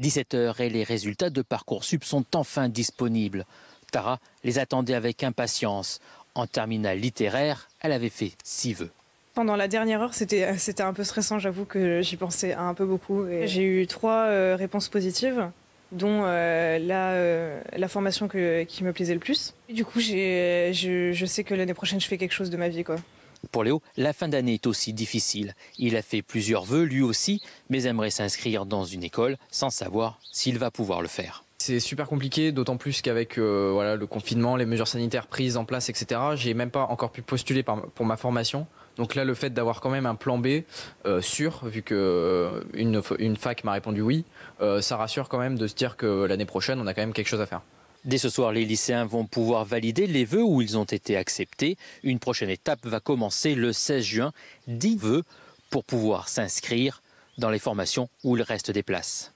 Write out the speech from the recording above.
17h et les résultats de Parcoursup sont enfin disponibles. Tara les attendait avec impatience. En terminale littéraire, elle avait fait six vœux. Pendant la dernière heure, c'était, un peu stressant, j'avoue que j'y pensais un peu beaucoup. j'ai eu trois euh, réponses positives, dont euh, euh, la, formation qui me plaisait le plus. du coup, je, je sais que l'année prochaine, je fais quelque chose de ma vie. quoi. Pour Léo, la fin d'année est aussi difficile. Il a fait plusieurs vœux lui aussi, mais aimerait s'inscrire dans une école sans savoir s'il va pouvoir le faire. C'est super compliqué, d'autant plus qu'avec euh, voilà, le confinement, les mesures sanitaires prises en place, etc., j'ai même pas encore pu postuler pour ma formation. Donc là, le fait d'avoir quand même un plan B euh, sûr, vu que euh, une, fac m'a répondu oui, ça rassure quand même de se dire que l'année prochaine, on a quand même quelque chose à faire. Dès ce soir, les lycéens vont pouvoir valider les vœux où ils ont été acceptés. Une prochaine étape va commencer le 16 juin. 10 vœux pour pouvoir s'inscrire dans les formations où il reste des places.